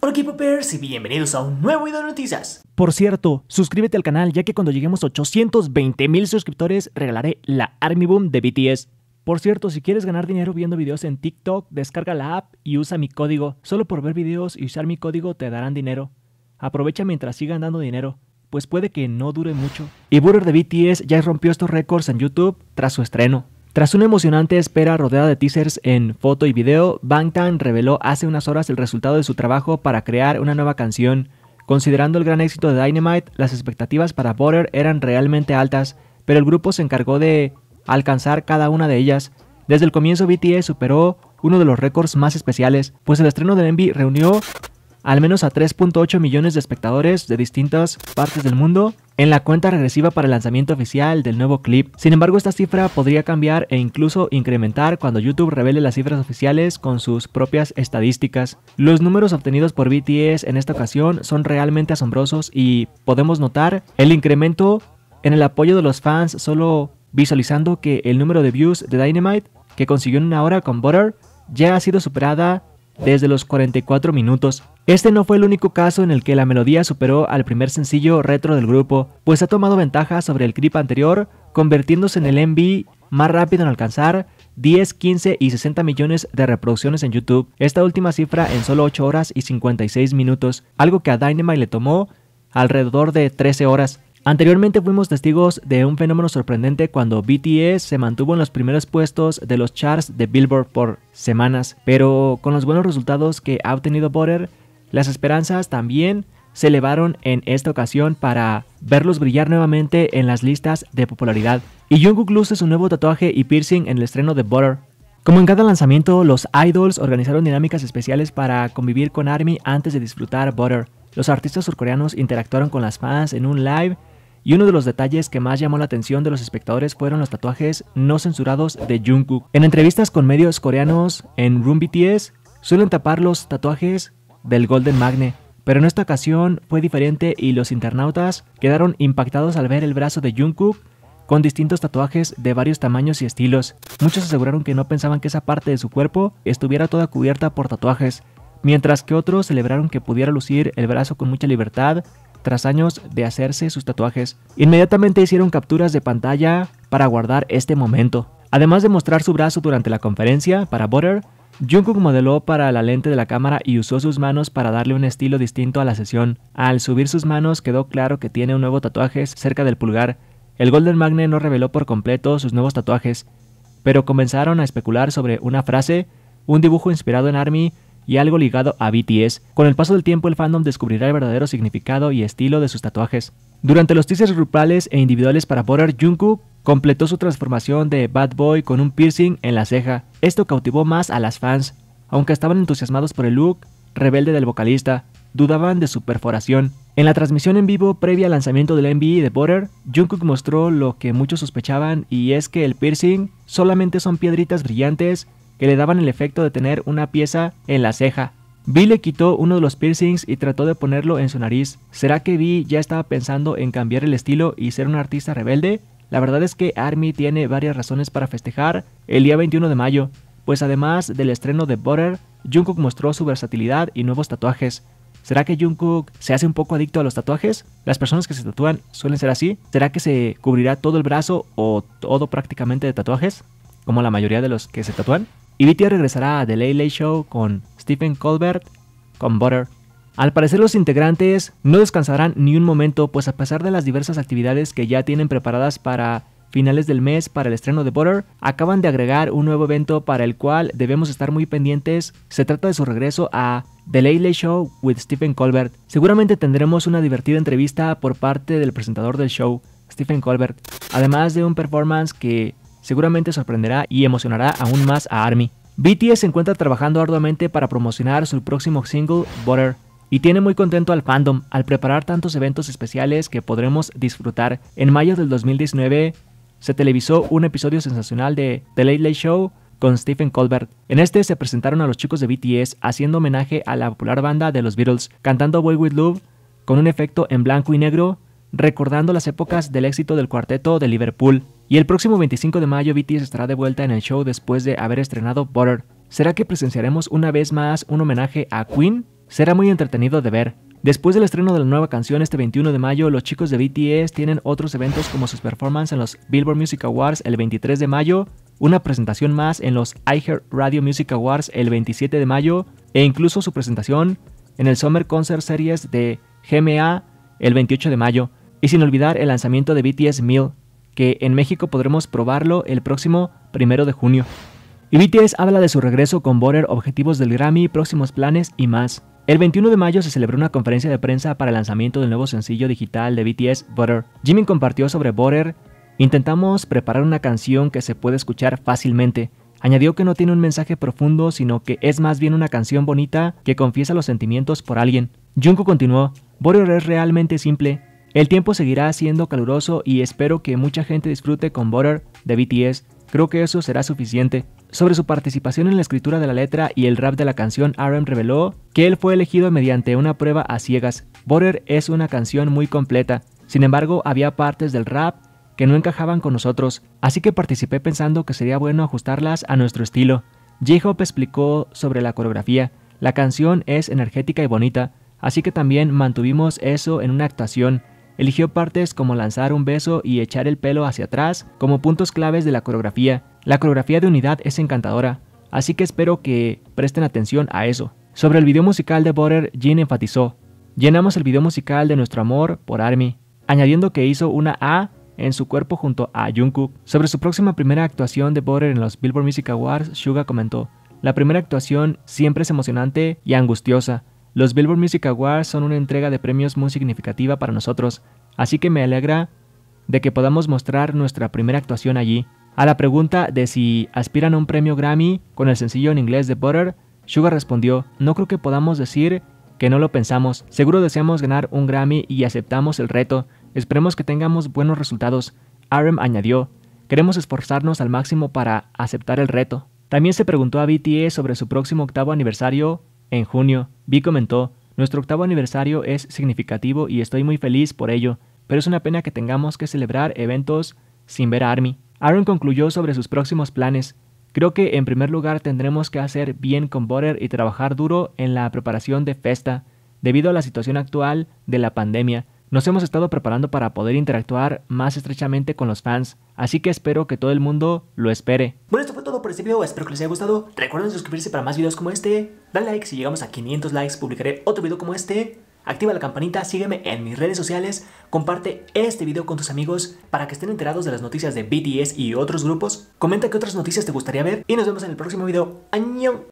Hola equipo y bienvenidos a un nuevo video de noticias. Por cierto, suscríbete al canal ya que cuando lleguemos a 820 mil suscriptores regalaré la Army Boom de BTS. Por cierto, si quieres ganar dinero viendo videos en TikTok, descarga la app y usa mi código. Solo por ver videos y usar mi código te darán dinero. Aprovecha mientras sigan dando dinero, pues puede que no dure mucho. Y Burger de BTS ya rompió estos récords en YouTube tras su estreno. Tras una emocionante espera rodeada de teasers en foto y video, Bangtan reveló hace unas horas el resultado de su trabajo para crear una nueva canción. Considerando el gran éxito de Dynamite, las expectativas para BORDER eran realmente altas, pero el grupo se encargó de alcanzar cada una de ellas. Desde el comienzo BTS superó uno de los récords más especiales, pues el estreno de Envy reunió al menos a 3.8 millones de espectadores de distintas partes del mundo en la cuenta regresiva para el lanzamiento oficial del nuevo clip. Sin embargo, esta cifra podría cambiar e incluso incrementar cuando YouTube revele las cifras oficiales con sus propias estadísticas. Los números obtenidos por BTS en esta ocasión son realmente asombrosos y podemos notar el incremento en el apoyo de los fans solo visualizando que el número de views de Dynamite que consiguió en una hora con Butter ya ha sido superada desde los 44 minutos. Este no fue el único caso en el que la melodía superó al primer sencillo retro del grupo, pues ha tomado ventaja sobre el clip anterior, convirtiéndose en el MV más rápido en alcanzar 10, 15 y 60 millones de reproducciones en YouTube, esta última cifra en solo 8 horas y 56 minutos, algo que a Dynamite le tomó alrededor de 13 horas. Anteriormente fuimos testigos de un fenómeno sorprendente cuando BTS e se mantuvo en los primeros puestos de los charts de Billboard por semanas, pero con los buenos resultados que ha obtenido Butter, las esperanzas también se elevaron en esta ocasión para verlos brillar nuevamente en las listas de popularidad. Y Jungkook luce su nuevo tatuaje y piercing en el estreno de Butter. Como en cada lanzamiento, los idols organizaron dinámicas especiales para convivir con ARMY antes de disfrutar Butter. Los artistas surcoreanos interactuaron con las fans en un live y uno de los detalles que más llamó la atención de los espectadores fueron los tatuajes no censurados de Jungkook. En entrevistas con medios coreanos en Room BTS, suelen tapar los tatuajes del Golden Magne, pero en esta ocasión fue diferente y los internautas quedaron impactados al ver el brazo de Jungkook con distintos tatuajes de varios tamaños y estilos. Muchos aseguraron que no pensaban que esa parte de su cuerpo estuviera toda cubierta por tatuajes, mientras que otros celebraron que pudiera lucir el brazo con mucha libertad tras años de hacerse sus tatuajes. Inmediatamente hicieron capturas de pantalla para guardar este momento. Además de mostrar su brazo durante la conferencia para Butter, Jungkook modeló para la lente de la cámara y usó sus manos para darle un estilo distinto a la sesión. Al subir sus manos quedó claro que tiene un nuevo tatuaje cerca del pulgar. El Golden Magnet no reveló por completo sus nuevos tatuajes, pero comenzaron a especular sobre una frase, un dibujo inspirado en ARMY y algo ligado a BTS. Con el paso del tiempo el fandom descubrirá el verdadero significado y estilo de sus tatuajes. Durante los teasers grupales e individuales para border, Jungkook Completó su transformación de Bad Boy con un piercing en la ceja. Esto cautivó más a las fans. Aunque estaban entusiasmados por el look rebelde del vocalista, dudaban de su perforación. En la transmisión en vivo previa al lanzamiento del MV de Butter, Jungkook mostró lo que muchos sospechaban y es que el piercing solamente son piedritas brillantes que le daban el efecto de tener una pieza en la ceja. Vi le quitó uno de los piercings y trató de ponerlo en su nariz. ¿Será que Vi ya estaba pensando en cambiar el estilo y ser un artista rebelde? La verdad es que ARMY tiene varias razones para festejar el día 21 de mayo, pues además del estreno de Butter, Jungkook mostró su versatilidad y nuevos tatuajes. ¿Será que Jungkook se hace un poco adicto a los tatuajes? ¿Las personas que se tatúan suelen ser así? ¿Será que se cubrirá todo el brazo o todo prácticamente de tatuajes? Como la mayoría de los que se tatúan. Y BTS regresará a The Late Late Show con Stephen Colbert con Butter. Al parecer los integrantes no descansarán ni un momento, pues a pesar de las diversas actividades que ya tienen preparadas para finales del mes para el estreno de Butter, acaban de agregar un nuevo evento para el cual debemos estar muy pendientes. Se trata de su regreso a The Late Show with Stephen Colbert. Seguramente tendremos una divertida entrevista por parte del presentador del show, Stephen Colbert, además de un performance que seguramente sorprenderá y emocionará aún más a Army. BTS se encuentra trabajando arduamente para promocionar su próximo single, Butter, y tiene muy contento al fandom al preparar tantos eventos especiales que podremos disfrutar. En mayo del 2019 se televisó un episodio sensacional de The Late Late Show con Stephen Colbert. En este se presentaron a los chicos de BTS haciendo homenaje a la popular banda de los Beatles, cantando Boy With Love con un efecto en blanco y negro, recordando las épocas del éxito del cuarteto de Liverpool. Y el próximo 25 de mayo BTS estará de vuelta en el show después de haber estrenado Butter. ¿Será que presenciaremos una vez más un homenaje a Queen? Será muy entretenido de ver. Después del estreno de la nueva canción este 21 de mayo, los chicos de BTS tienen otros eventos como sus performances en los Billboard Music Awards el 23 de mayo, una presentación más en los iHeart Radio Music Awards el 27 de mayo e incluso su presentación en el Summer Concert Series de GMA el 28 de mayo. Y sin olvidar el lanzamiento de BTS Meal, que en México podremos probarlo el próximo 1 de junio. Y BTS habla de su regreso con Border... objetivos del Grammy, próximos planes y más. El 21 de mayo se celebró una conferencia de prensa para el lanzamiento del nuevo sencillo digital de BTS, Butter. Jimin compartió sobre Butter, intentamos preparar una canción que se puede escuchar fácilmente. Añadió que no tiene un mensaje profundo, sino que es más bien una canción bonita que confiesa los sentimientos por alguien. Junko continuó, Butter es realmente simple. El tiempo seguirá siendo caluroso y espero que mucha gente disfrute con Butter de BTS. Creo que eso será suficiente. Sobre su participación en la escritura de la letra y el rap de la canción, Aaron reveló que él fue elegido mediante una prueba a ciegas. «Border» es una canción muy completa, sin embargo había partes del rap que no encajaban con nosotros, así que participé pensando que sería bueno ajustarlas a nuestro estilo. J-Hope explicó sobre la coreografía, la canción es energética y bonita, así que también mantuvimos eso en una actuación eligió partes como lanzar un beso y echar el pelo hacia atrás como puntos claves de la coreografía. La coreografía de unidad es encantadora, así que espero que presten atención a eso. Sobre el video musical de Butter, Jin enfatizó, llenamos el video musical de nuestro amor por Army, añadiendo que hizo una A en su cuerpo junto a Jungkook. Sobre su próxima primera actuación de Butter en los Billboard Music Awards, Suga comentó, la primera actuación siempre es emocionante y angustiosa, los Billboard Music Awards son una entrega de premios muy significativa para nosotros, así que me alegra de que podamos mostrar nuestra primera actuación allí. A la pregunta de si aspiran a un premio Grammy con el sencillo en inglés de Butter, Sugar respondió, no creo que podamos decir que no lo pensamos, seguro deseamos ganar un Grammy y aceptamos el reto, esperemos que tengamos buenos resultados. Arem añadió, queremos esforzarnos al máximo para aceptar el reto. También se preguntó a BTS e sobre su próximo octavo aniversario en junio, Vi comentó, nuestro octavo aniversario es significativo y estoy muy feliz por ello, pero es una pena que tengamos que celebrar eventos sin ver a Army. Aaron concluyó sobre sus próximos planes. Creo que en primer lugar tendremos que hacer bien con Butter y trabajar duro en la preparación de Festa. Debido a la situación actual de la pandemia, nos hemos estado preparando para poder interactuar más estrechamente con los fans, así que espero que todo el mundo lo espere todo por este video, espero que les haya gustado. Recuerden suscribirse para más videos como este. Dale like, si llegamos a 500 likes publicaré otro video como este. Activa la campanita, sígueme en mis redes sociales, comparte este video con tus amigos para que estén enterados de las noticias de BTS y otros grupos. Comenta qué otras noticias te gustaría ver y nos vemos en el próximo video. ¡Año!